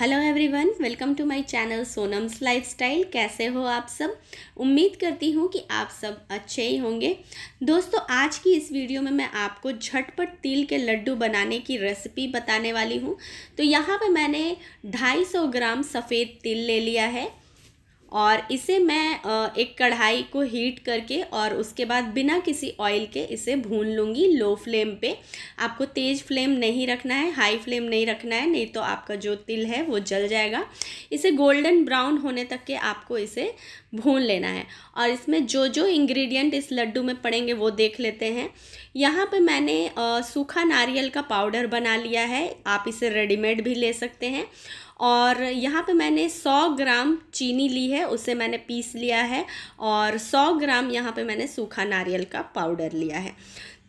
hello everyone welcome to my channel Sonam's lifestyle कैसे हो आप सब उम्मीद करती हूँ कि आप सब अच्छे ही होंगे दोस्तों आज की इस वीडियो में मैं आपको झटपट तिल के लड्डू बनाने की रेसिपी बताने वाली हूँ तो यहाँ पे मैंने 250 ग्राम सफ़ेद तिल ले लिया है और इसे मैं एक कढ़ाई को हीट करके और उसके बाद बिना किसी ऑयल के इसे भून लूँगी लो फ्लेम पे आपको तेज़ फ्लेम नहीं रखना है हाई फ्लेम नहीं रखना है नहीं तो आपका जो तिल है वो जल जाएगा इसे गोल्डन ब्राउन होने तक के आपको इसे भून लेना है और इसमें जो जो इंग्रेडिएंट इस लड्डू में पड़ेंगे वो देख लेते हैं यहाँ पे मैंने सूखा नारियल का पाउडर बना लिया है आप इसे रेडीमेड भी ले सकते हैं और यहाँ पे मैंने 100 ग्राम चीनी ली है उसे मैंने पीस लिया है और 100 ग्राम यहाँ पे मैंने सूखा नारियल का पाउडर लिया है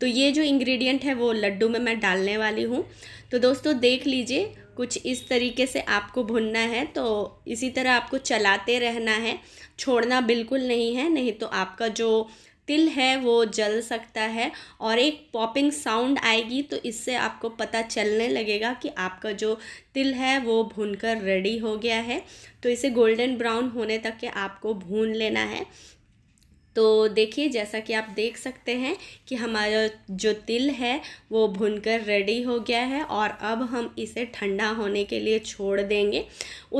तो ये जो इंग्रेडिएंट है वो लड्डू में मैं डालने वाली हूँ तो दोस्तों देख लीजिए कुछ इस तरीके से आपको भुनना है तो इसी तरह आपको चलाते रहना है छोड़ना बिल्कुल नहीं है नहीं तो आपका जो तिल है वो जल सकता है और एक पॉपिंग साउंड आएगी तो इससे आपको पता चलने लगेगा कि आपका जो तिल है वो भून कर रेडी हो गया है तो इसे गोल्डन ब्राउन होने तक के आपको भून लेना है तो देखिए जैसा कि आप देख सकते हैं कि हमारा जो तिल है वो भुनकर रेडी हो गया है और अब हम इसे ठंडा होने के लिए छोड़ देंगे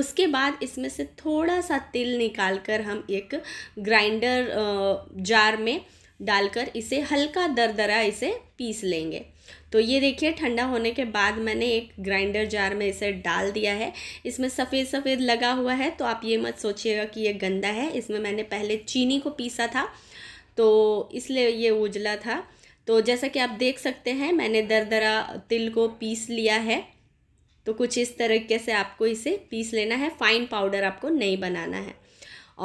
उसके बाद इसमें से थोड़ा सा तिल निकाल कर हम एक ग्राइंडर जार में डालकर इसे हल्का दरदरा इसे पीस लेंगे तो ये देखिए ठंडा होने के बाद मैंने एक ग्राइंडर जार में इसे डाल दिया है इसमें सफ़ेद सफ़ेद लगा हुआ है तो आप ये मत सोचिएगा कि ये गंदा है इसमें मैंने पहले चीनी को पीसा था तो इसलिए ये उजला था तो जैसा कि आप देख सकते हैं मैंने दरदरा तिल को पीस लिया है तो कुछ इस तरीके से आपको इसे पीस लेना है फाइन पाउडर आपको नहीं बनाना है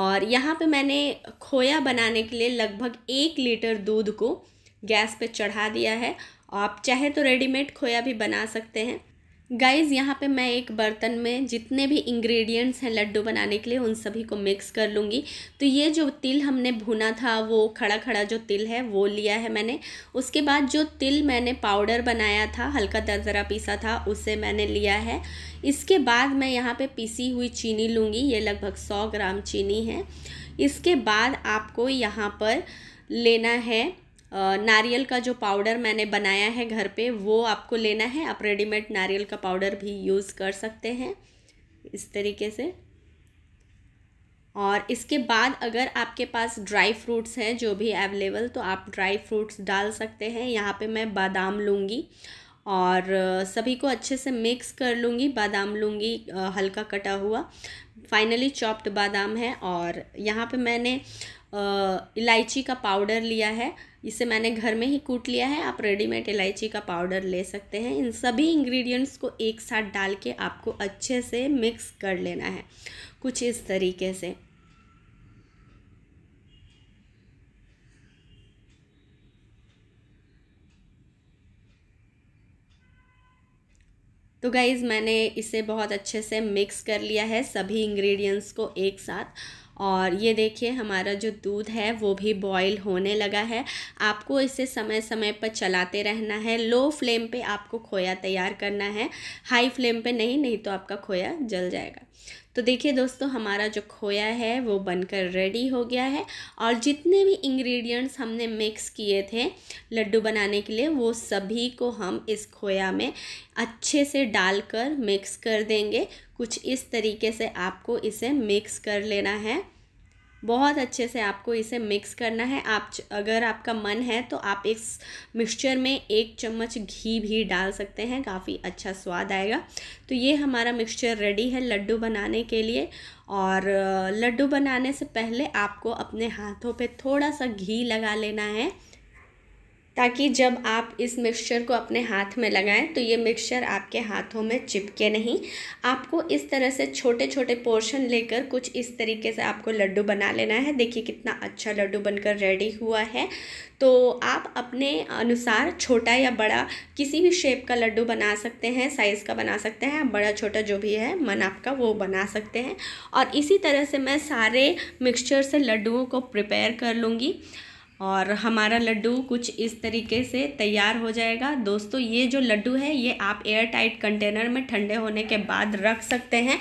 और यहाँ पे मैंने खोया बनाने के लिए लगभग एक लीटर दूध को गैस पे चढ़ा दिया है आप चाहे तो रेडीमेड खोया भी बना सकते हैं गाइज़ यहाँ पे मैं एक बर्तन में जितने भी इंग्रेडिएंट्स हैं लड्डू बनाने के लिए उन सभी को मिक्स कर लूँगी तो ये जो तिल हमने भुना था वो खड़ा खड़ा जो तिल है वो लिया है मैंने उसके बाद जो तिल मैंने पाउडर बनाया था हल्का दरदरा पीसा था उसे मैंने लिया है इसके बाद मैं यहाँ पे पीसी हुई चीनी लूँगी ये लगभग सौ ग्राम चीनी है इसके बाद आपको यहाँ पर लेना है नारियल का जो पाउडर मैंने बनाया है घर पे वो आपको लेना है आप रेडीमेड नारियल का पाउडर भी यूज़ कर सकते हैं इस तरीके से और इसके बाद अगर आपके पास ड्राई फ्रूट्स हैं जो भी अवेलेबल तो आप ड्राई फ्रूट्स डाल सकते हैं यहाँ पे मैं बादाम लूँगी और सभी को अच्छे से मिक्स कर लूँगी बादाम लूँगी हल्का कटा हुआ फाइनली चॉप्ड बादाम है और यहाँ पे मैंने इलायची का पाउडर लिया है इसे मैंने घर में ही कूट लिया है आप रेडीमेड इलायची का पाउडर ले सकते हैं इन सभी इंग्रेडिएंट्स को एक साथ डाल के आपको अच्छे से मिक्स कर लेना है कुछ इस तरीके से तो गाइज़ मैंने इसे बहुत अच्छे से मिक्स कर लिया है सभी इंग्रेडिएंट्स को एक साथ और ये देखिए हमारा जो दूध है वो भी बॉईल होने लगा है आपको इसे समय समय पर चलाते रहना है लो फ्लेम पे आपको खोया तैयार करना है हाई फ्लेम पे नहीं नहीं तो आपका खोया जल जाएगा तो देखिए दोस्तों हमारा जो खोया है वो बनकर रेडी हो गया है और जितने भी इंग्रेडिएंट्स हमने मिक्स किए थे लड्डू बनाने के लिए वो सभी को हम इस खोया में अच्छे से डालकर मिक्स कर देंगे कुछ इस तरीके से आपको इसे मिक्स कर लेना है बहुत अच्छे से आपको इसे मिक्स करना है आप अगर आपका मन है तो आप इस मिक्सचर में एक चम्मच घी भी डाल सकते हैं काफ़ी अच्छा स्वाद आएगा तो ये हमारा मिक्सचर रेडी है लड्डू बनाने के लिए और लड्डू बनाने से पहले आपको अपने हाथों पे थोड़ा सा घी लगा लेना है ताकि जब आप इस मिक्सचर को अपने हाथ में लगाएं तो ये मिक्सचर आपके हाथों में चिपके नहीं आपको इस तरह से छोटे छोटे पोर्शन लेकर कुछ इस तरीके से आपको लड्डू बना लेना है देखिए कितना अच्छा लड्डू बनकर रेडी हुआ है तो आप अपने अनुसार छोटा या बड़ा किसी भी शेप का लड्डू बना सकते हैं साइज़ का बना सकते हैं बड़ा छोटा जो भी है मन आपका वो बना सकते हैं और इसी तरह से मैं सारे मिक्सचर से लड्डुओं को प्रिपेयर कर लूँगी और हमारा लड्डू कुछ इस तरीके से तैयार हो जाएगा दोस्तों ये जो लड्डू है ये आप एयर टाइट कंटेनर में ठंडे होने के बाद रख सकते हैं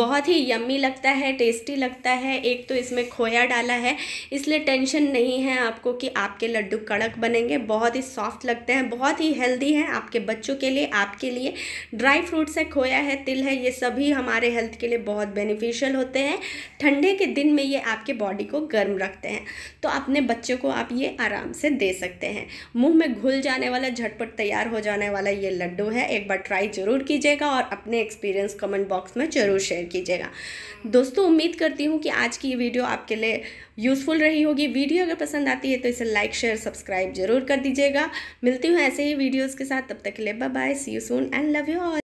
बहुत ही यम्मी लगता है टेस्टी लगता है एक तो इसमें खोया डाला है इसलिए टेंशन नहीं है आपको कि आपके लड्डू कड़क बनेंगे बहुत ही सॉफ्ट लगते हैं बहुत ही हेल्दी हैं आपके बच्चों के लिए आपके लिए ड्राई फ्रूट्स है खोया है तिल है ये सभी हमारे हेल्थ के लिए बहुत बेनिफिशियल होते हैं ठंडे के दिन में ये आपके बॉडी को गर्म रखते हैं तो अपने बच्चों को आप ये आराम से दे सकते हैं मुंह में घुल जाने वाला झटपट तैयार हो जाने वाला ये लड्डू है एक बार ट्राई ज़रूर कीजिएगा और अपने एक्सपीरियंस कमेंट बॉक्स में ज़रूर शेयर कीजिएगा दोस्तों उम्मीद करती हूँ कि आज की ये वीडियो आपके लिए यूज़फुल रही होगी वीडियो अगर पसंद आती है तो इसे लाइक शेयर सब्सक्राइब जरूर कर दीजिएगा मिलती हूँ ऐसे ही वीडियोज़ के साथ तब तक के लिए bye bye see you soon and love you all